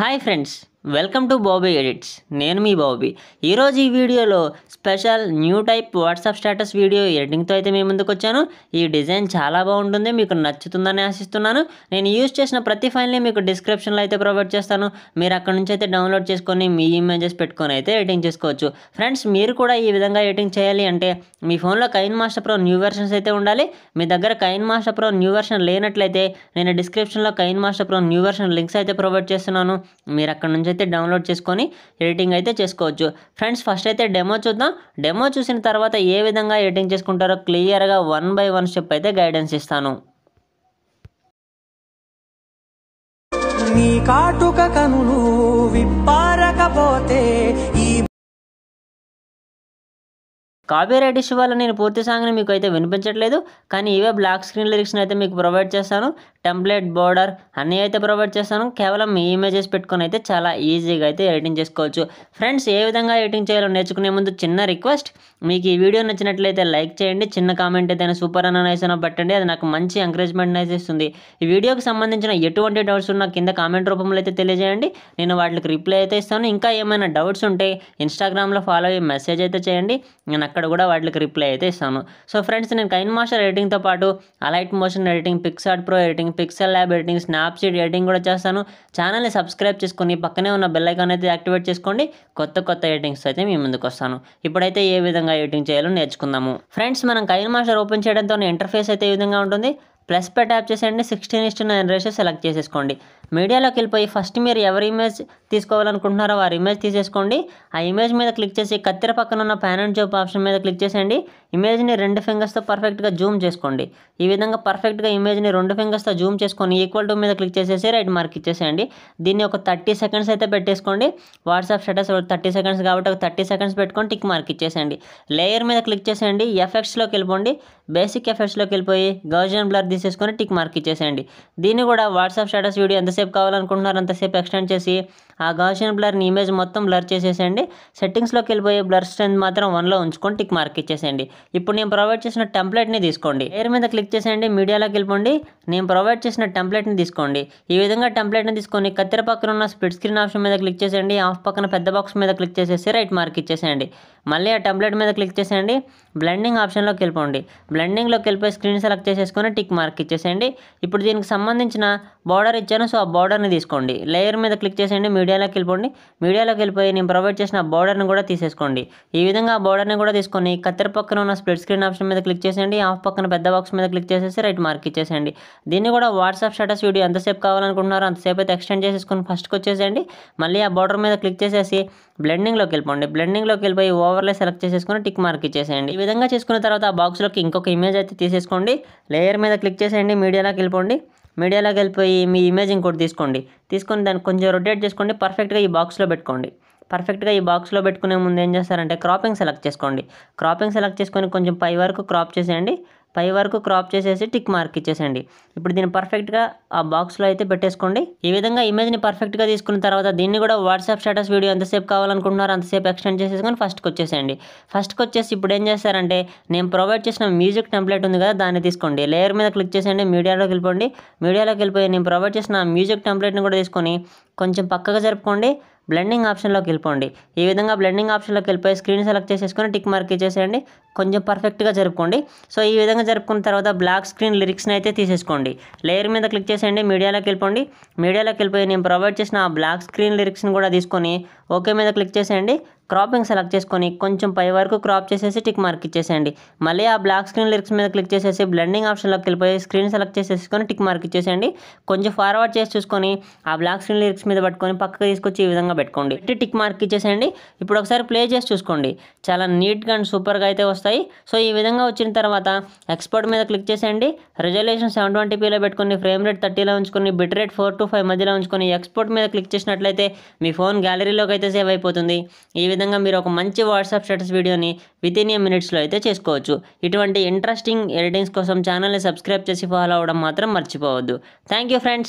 hi friends welcome to Bobby edits నేను మీ Bobby ఈరోజు ఈ వీడియోలో special new type WhatsApp status video ఎడిటింగ్తో అయితే మీ ముందుకు వచ్చాను ఈ డిజైన్ చాలా బాగుంటుంది మీకు నచ్చుతుందని ఆశిస్తున్నాను నేను యూజ్ చేసిన ప్రతి ఫైల్ని మీకు డిస్క్రిప్షన్లో అయితే ప్రొవైడ్ చేస్తాను మీరు అక్కడ నుంచి అయితే డౌన్లోడ్ చేసుకొని మీ ఇమేజెస్ పెట్టుకొని అయితే ఎడిటింగ్ చేసుకోవచ్చు ఫ్రెండ్స్ మీరు కూడా ఈ విధంగా ఎడిటింగ్ చేయాలి అంటే మీ ఫోన్లో Kine Master pro new versions అయితే ఉండాలి మీ దగ్గర Kine Master pro new version లేనట్లయితే నేను డిస్క్రిప్షన్లో Kine Master pro new version links అయితే ప్రొవైడ్ చేస్తున్నాను మీరు అక్కడ నుంచి అయితే డౌన్లోడ్ చేసుకొని ఎడిటింగ్ అయితే చేసుకోవచ్చు ఫ్రెండ్స్ ఫస్ట్ అయితే డెమో చూద్దాం డెమో చూసిన తర్వాత ఏ విధంగా ఎడిటింగ్ చేసుకుంటారో క్లియర్గా వన్ బై వన్ స్టెప్ అయితే గైడెన్స్ ఇస్తాను కాపీ కాటుక కాపీరైట్ ఇష్యూ వల్ల నేను పూర్తి సాంగ్ని మీకు అయితే వినిపించట్లేదు కానీ ఇవే బ్లాక్ స్క్రీన్ లిరిక్స్ని అయితే మీకు ప్రొవైడ్ చేస్తాను టెంప్లెట్ బోర్డర్ అన్నీ అయితే ప్రొవైడ్ చేస్తాను కేవలం మీ ఇమేజెస్ పెట్టుకొని అయితే చాలా ఈజీగా అయితే ఎడిటింగ్ చేసుకోవచ్చు ఫ్రెండ్స్ ఏ విధంగా ఎడిటింగ్ చేయాలో నేర్చుకునే ముందు చిన్న రిక్వెస్ట్ మీకు ఈ వీడియో నచ్చినట్లయితే లైక్ చేయండి చిన్న కామెంట్ అయితే సూపర్ అనైజన పెట్టండి అది నాకు మంచి ఎంకరేజ్మెంట్ అయితే ఇస్తుంది ఈ వీడియోకి సంబంధించిన ఎటువంటి డౌట్స్ ఉన్నా కింద కామెంట్ రూపంలో అయితే తెలియజేయండి నేను వాటికి రిప్లై అయితే ఇస్తాను ఇంకా ఏమైనా డౌట్స్ ఉంటే ఇన్స్టాగ్రామ్లో ఫాలో అయ్యి మెసేజ్ అయితే చేయండి నేను అక్కడ కూడా వాటికి రిప్లై అయితే ఇస్తాను సో ఫ్రెండ్స్ నేను కైన్ మాస్టర్ ఎడిటింగ్తో పాటు Alight Motion editing PicsArt pro editing editing Pixel Lab editing Snapseed editing కూడా చేస్తాను ఛానల్ని సబ్స్క్రైబ్ చేసుకుని పక్కనే ఉన్న బెల్ ఐకాన్ అయితే యాక్టివేట్ చేసుకోండి కొత్త కొత్త ఎడిటింగ్స్ అయితే మీ ముందుకు వస్తాను ఇప్పుడైతే ఏ విధంగా ఎడిటింగ్ చేయాలో నేర్చుకుందాము ఫ్రెండ్స్ మనం కైన్ మాస్టర్ ఓపెన్ చేయడంతో ఇంటర్ఫేస్ అయితే ఏ విధంగా ఉంటుంది ప్లస్ పే ట్యాప్ చేసేయండి sixteen is to nine ratio select చేసేసుకోండి మీడియాలోకి వెళ్ళిపోయి ఫస్ట్ మీరు ఎవరి ఇమేజ్ తీసుకోవాలనుకుంటున్నారో వారి ఇమేజ్ తీసేసుకోండి ఆ ఇమేజ్ మీద క్లిక్ చేసి కత్తెర పక్కన ఉన్న ప్యాన్ అండ్ ఆప్షన్ మీద క్లిక్ చేసేయండి ఇమేజ్ని రెండు ఫింగర్స్తో పర్ఫెక్ట్గా జూమ్ చేసుకోండి ఈ విధంగా పర్ఫెక్ట్గా ఇమేజ్ని రెండు ఫింగర్స్తో జూమ్ చేసుకొని ఈక్వల్ టూ మీద క్లిక్ చేసేసి రైట్ మార్క్ ఇచ్చేసేయండి దీన్ని ఒక థర్టీ సెకండ్స్ అయితే పెట్టేసుకోండి వాట్సాప్ స్టేటస్ థర్టీ సెకండ్స్ కాబట్టి ఒక థర్టీ సెకండ్స్ పెట్టుకొని టిక్ మార్క్ ఇచ్చేసేయండి లేయర్ మీద క్లిక్ చేసేయండి ఎఫెక్ట్స్లోకి వెళ్ళిపోండి బేసిక్ ఎఫెక్ట్స్లోకి వెళ్ళిపోయి గౌజన్ బ్లర్ తీసేసుకొని టిక్ మార్క్ ఇచ్చేసేయండి దీన్ని కూడా వాట్సాప్ స్టేటస్ వీడియో ఎంతసేపు కావాలనుకుంటున్నారు అంతసేపు ఎక్స్టెండ్ చేసి ఆ గౌజన్ బ్లర్ని ఇమేజ్ మొత్తం బ్లర్ చేసేసేయండి సెట్టింగ్స్లోకి వెళ్ళిపోయి బ్లర్ స్ట్రెంత్ మాత్రం వన్లో ఉంచుకొని టిక్ మార్క్ ఇచ్చేసేయండి ఇప్పుడు నేను ప్రొవైడ్ చేసిన టెంప్లెట్ని తీసుకోండి పేరు మీద క్లిక్ చేసేయండి మీడియాలోకి వెళ్ళిపోండి నేను ప్రొవైడ్ చేసిన టెంప్లెట్ని తీసుకోండి ఈ విధంగా టెంప్లెట్ని తీసుకొని కత్తెర పక్కన ఉన్న స్ప్లిట్ స్క్రీన్ ఆప్షన్ మీద క్లిక్ చేసేయండి ఆఫ్ పక్కన పెద్ద బాక్స్ మీద క్లిక్ చేసేసి రైట్ మార్క్ ఇచ్చేసేయండి మళ్ళీ ఆ టెంప్లెట్ మీద క్లిక్ చేసేయండి బ్లెండింగ్ ఆప్షన్లోకి వెళ్ళిపోండి బ్లెండింగ్లోకి వెళ్ళిపోయి స్క్రీన్ సెలెక్ట్ చేసేసుకొని టిక్ మార్క్ ఇచ్చేసేయండి ఇప్పుడు దీనికి సంబంధించిన బార్డర్ ఇచ్చాను సో ఆ బార్డర్ని తీసుకోండి లేయర్ మీద క్లిక్ చేసేయండి మీడియాలోకి వెళ్ళిపోండి మీడియాలోకి వెళ్ళిపోయి నేను ప్రొవైడ్ చేసిన బార్డర్ని కూడా తీసేసుకోండి ఈ విధంగా ఆ బార్డర్ని కూడా తీసుకొని కత్తెర పక్కన ఉన్న స్ప్లిట్ స్క్రీన్ ఆప్షన్ మీద క్లిక్ చేసేయండి ఆఫ్ పక్కన పెద్ద బాక్స్ మీద క్లిక్ చేసేసి రైట్ మార్క్ ఇచ్చేసేయండి దీన్ని కూడా వాట్సాప్ స్టేటస్ వీడియో ఎంతసేపు కావాలనుకుంటున్నారో అంతసేపు అయితే ఎక్స్టెండ్ చేసేసుకుని ఫస్ట్కి వచ్చేసేయండి మళ్ళీ ఆ బార్డర్ మీద క్లిక్ చేసేసి బ్లెండింగ్లోకి వెళ్ళిపోండి బ్లెండింగ్లోకి వెళ్ళిపోయి ఓవర్లే సెలెక్ట్ చేసుకుని టిక్ మార్క్ ఇచ్చేసేయండి ఈ విధంగా చేసుకున్న తర్వాత ఆ బాక్స్లోకి ఇంకొక ఇమేజ్ అయితే తీసేసుకోండి లేయర్ మీద క్లిక్ చేసేయండి మీడియాలోకి వెళ్ళిపోండి మీడియాలోకి వెళ్ళిపోయి మీ ఇమేజ్ ఇంకోటి తీసుకోండి తీసుకొని దాన్ని కొంచెం రొటేట్ చేసుకోండి పర్ఫెక్ట్గా ఈ బాక్స్లో పెట్టుకోండి పర్ఫెక్ట్గా ఈ బాక్స్లో పెట్టుకునే ముందు ఏం చేస్తారంటే క్రాపింగ్ సెలెక్ట్ చేసుకోండి క్రాపింగ్ సెలెక్ట్ చేసుకొని కొంచెం పై వరకు క్రాప్ చేసేయండి పై వరకు క్రాప్ చేసేసి టిక్ మార్క్ ఇచ్చేసేయండి ఇప్పుడు దీన్ని పర్ఫెక్ట్గా ఆ బాక్స్లో అయితే పెట్టేసుకోండి ఈ విధంగా ఇమేజ్ని పర్ఫెక్ట్గా తీసుకున్న తర్వాత దీన్ని కూడా వాట్సాప్ స్టేటస్ వీడియో ఎంతసేపు కావాలనుకుంటున్నారో అంతసేపు ఎక్స్టెండ్ చేసేసుకొని ఫస్ట్కి వచ్చేసేయండి ఫస్ట్కి వచ్చేసి ఇప్పుడు ఏం చేస్తారంటే నేను ప్రొవైడ్ చేసిన మ్యూజిక్ టెంప్లెట్ ఉంది కదా దాన్ని తీసుకోండి లేయర్ మీద క్లిక్ చేసేయండి మీడియాలోకి వెళ్ళిపోండి మీడియాలోకి వెళ్ళిపోయి నేను ప్రొవైడ్ చేసిన మ్యూజిక్ టెంప్లెట్ని కూడా తీసుకొని కొంచెం పక్కగా జరుపుకోండి బ్లెండింగ్ ఆప్షన్లోకి వెళ్ళిపోండి ఈ విధంగా బ్లెండింగ్ ఆప్షన్లోకి వెళ్ళిపోయి స్క్రీన్ సెలెక్ట్ చేసేసుకొని టిక్ మార్క్ ఇచ్చేసేయండి కొంచెం పర్ఫెక్ట్గా జరుపుకోండి సో ఈ విధంగా జరుపుకున్న తర్వాత బ్లాక్ స్క్రీన్ లిరిక్స్ని అయితే తీసేసుకోండి లేయర్ మీద క్లిక్ చేసేయండి మీడియాలోకి వెళ్ళిపోండి మీడియాలోకి వెళ్ళిపోయి నేను ప్రొవైడ్ చేసిన ఆ బ్లాక్ స్క్రీన్ లిరిక్స్ని కూడా తీసుకొని ఓకే మీద క్లిక్ చేసేయండి క్రాపింగ్ సెలెక్ట్ చేసుకొని కొంచెం పై వరకు క్రాప్ చేసేసి టిక్ మార్క్ ఇచ్చేసేయండి మళ్ళీ ఆ బ్లాక్ స్క్రీన్ లిరిక్స్ మీద క్లిక్ చేసేసి బ్లెండింగ్ ఆప్షన్లోకి వెళ్ళిపోయి స్క్రీన్ సెలెక్ట్ చేసేసుకొని టిక్ మార్క్ ఇచ్చేసేయండి కొంచెం ఫార్వర్డ్ చేసి చూసుకొని ఆ బ్లాక్ స్క్రీన్ లిరిక్స్ మీద పట్టుకొని పక్కకు తీసుకొచ్చి ఈ విధంగా పెట్టుకోండి టిక్ మార్క్ ఇచ్చేసేయండి ఇప్పుడు ఒకసారి ప్లే చేసి చూసుకోండి చాలా నీట్గా అండ్ సూపర్గా అయితే వస్తాయి సో ఈ విధంగా వచ్చిన తర్వాత ఎక్స్పోర్ట్ మీద క్లిక్ చేసేయండి రెజల్యూషన్ సెవెన్ ట్వంటీపీలో పెట్టుకుని ఫ్రేమ్ రేట్ థర్టీలో ఉంచుకొని bit rate four to five మధ్యలో ఉంచుకొని ఎక్స్పోర్ట్ మీద క్లిక్ చేసినట్లయితే మీ ఫోన్ గ్యాలరీలోకి అయితే సేవ్ అయిపోతుంది ఈ విధంగా విధంగా మీరు ఒక మంచి వాట్సాప్ స్టేటస్ వీడియోని విత్ ఇన్ ఏ మినిట్స్లో అయితే చేసుకోవచ్చు ఇటువంటి ఇంట్రెస్టింగ్ ఎడిటింగ్స్ కోసం ఛానల్ని సబ్స్క్రైబ్ చేసి ఫాలో అవ్వడం మాత్రం మర్చిపోవద్దు థ్యాంక్ ఫ్రెండ్స్